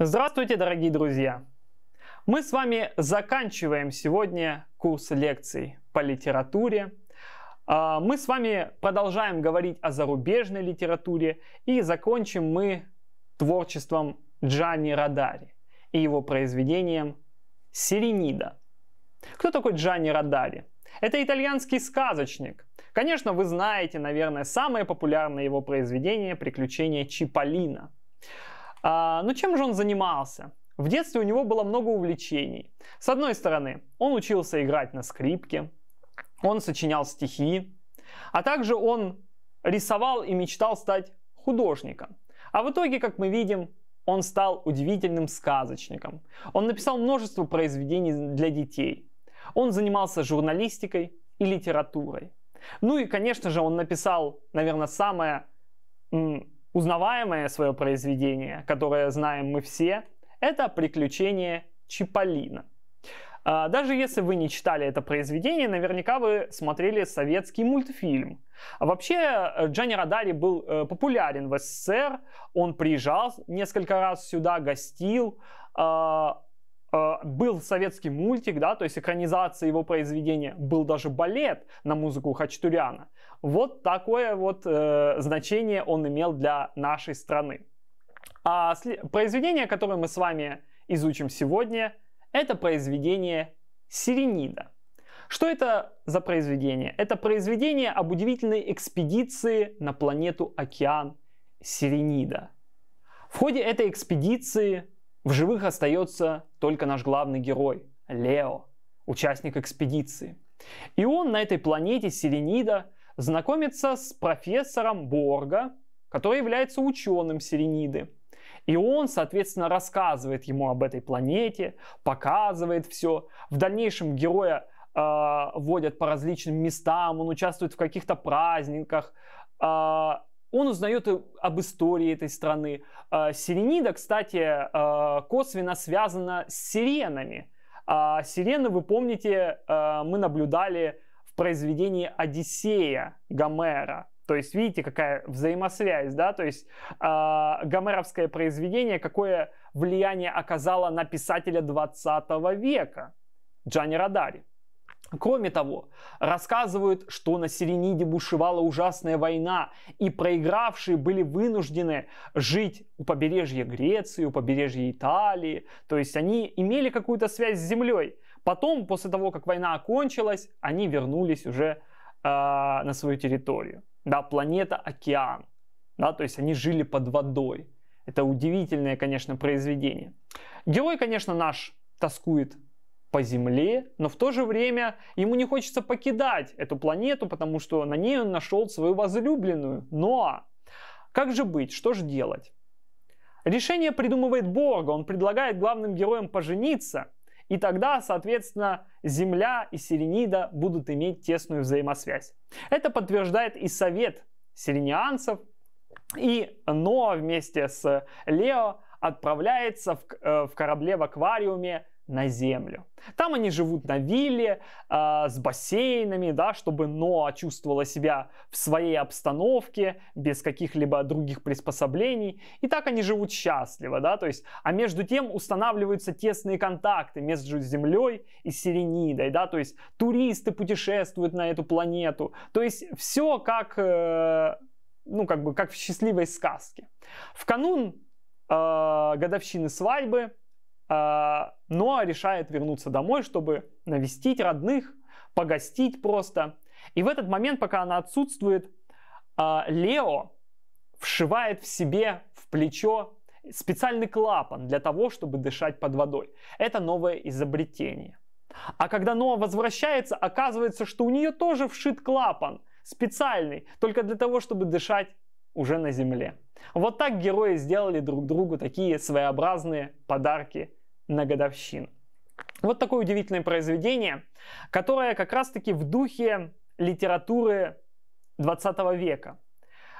Здравствуйте, дорогие друзья! Мы с вами заканчиваем сегодня курс лекций по литературе. А, мы с вами продолжаем говорить о зарубежной литературе и закончим мы творчеством Джани Радари и его произведением «Серенида». Кто такой Джани Радари? Это итальянский сказочник. Конечно, вы знаете, наверное, самое популярное его произведение «Приключения Чиполлино». А, но чем же он занимался? В детстве у него было много увлечений. С одной стороны, он учился играть на скрипке, он сочинял стихи, а также он рисовал и мечтал стать художником. А в итоге, как мы видим, он стал удивительным сказочником. Он написал множество произведений для детей. Он занимался журналистикой и литературой. Ну и, конечно же, он написал, наверное, самое м, узнаваемое свое произведение, которое знаем мы все, это «Приключения Чиполлина». Даже если вы не читали это произведение, наверняка вы смотрели советский мультфильм. Вообще, э, Джанни Радари был э, популярен в СССР, он приезжал несколько раз сюда, гостил, а, Э, был советский мультик, да, то есть экранизация его произведения, был даже балет на музыку Хачатуряна. Вот такое вот э, значение он имел для нашей страны. А произведение, которое мы с вами изучим сегодня, это произведение Сиренида. Что это за произведение? Это произведение об удивительной экспедиции на планету океан Сиренида. В ходе этой экспедиции в живых остается только наш главный герой, Лео, участник экспедиции. И он на этой планете Селенида знакомится с профессором Борга, который является ученым Селениды. И он, соответственно, рассказывает ему об этой планете, показывает все. В дальнейшем героя э, водят по различным местам, он участвует в каких-то праздниках, а, он узнает об истории этой страны. А, Сиренида, кстати, а, косвенно связана с сиренами. А, сирены, вы помните, мы наблюдали в произведении Одиссея Гомера. То есть, видите, какая взаимосвязь, да? То есть, гомеровское произведение, какое влияние оказало на писателя 20 века Джани Радари. Кроме того, рассказывают, что на Серениде бушевала ужасная война, и проигравшие были вынуждены жить у побережья Греции, у побережья Италии. То есть они имели какую-то связь с землей. Потом, после того, как война окончилась, они вернулись уже э, на свою территорию. Да, планета океан. Да, то есть они жили под водой. Это удивительное, конечно, произведение. Герой, конечно, наш тоскует по Земле, но в то же время ему не хочется покидать эту планету, потому что на ней он нашел свою возлюбленную. Но как же быть, что же делать? Решение придумывает Борга, он предлагает главным героям пожениться, и тогда, соответственно, Земля и Сиренида будут иметь тесную взаимосвязь. Это подтверждает и совет сиренианцев, и Ноа вместе с Лео отправляется в, э, в корабле в аквариуме на землю. Там они живут на вилле э, с бассейнами, да, чтобы Ноа чувствовала себя в своей обстановке, без каких-либо других приспособлений. И так они живут счастливо, да, то есть, а между тем устанавливаются тесные контакты между Землей и Сиренидой, да, то есть туристы путешествуют на эту планету. То есть все как, э, ну, как бы, как в счастливой сказке. В канун э, годовщины свадьбы э, но решает вернуться домой, чтобы навестить родных, погостить просто. И в этот момент, пока она отсутствует, а, Лео вшивает в себе в плечо специальный клапан для того, чтобы дышать под водой. Это новое изобретение. А когда Ноа возвращается, оказывается, что у нее тоже вшит клапан, специальный, только для того, чтобы дышать уже на земле. Вот так герои сделали друг другу такие своеобразные подарки на годовщину. Вот такое удивительное произведение, которое как раз-таки в духе литературы 20 века.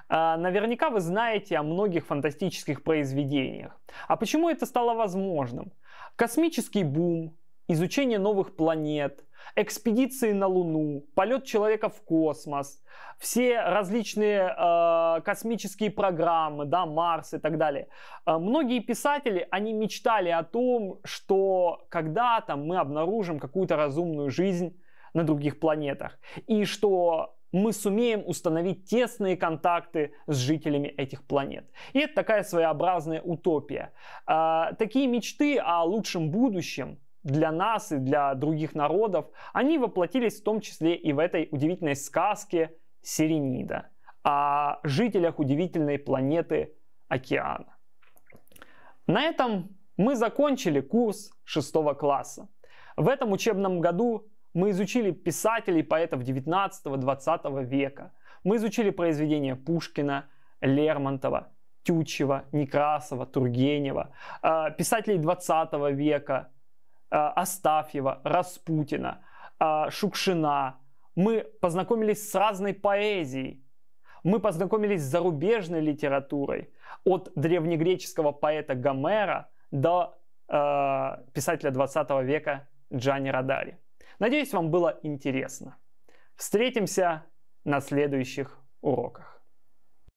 А, наверняка вы знаете о многих фантастических произведениях. А почему это стало возможным? Космический бум, изучение новых планет – экспедиции на Луну, полет человека в космос, все различные э, космические программы, да, Марс и так далее. Э, многие писатели, они мечтали о том, что когда-то мы обнаружим какую-то разумную жизнь на других планетах, и что мы сумеем установить тесные контакты с жителями этих планет. И это такая своеобразная утопия. Э, такие мечты о лучшем будущем для нас и для других народов, они воплотились в том числе и в этой удивительной сказке «Сиренида» о жителях удивительной планеты океана. На этом мы закончили курс шестого класса. В этом учебном году мы изучили писателей и поэтов 19-20 века. Мы изучили произведения Пушкина, Лермонтова, Тютчева, Некрасова, Тургенева, э, писателей 20 века, Э, Астафьева, Распутина, э, Шукшина. Мы познакомились с разной поэзией. Мы познакомились с зарубежной литературой. От древнегреческого поэта Гомера до э, писателя 20 века Джани Радари. Надеюсь, вам было интересно. Встретимся на следующих уроках.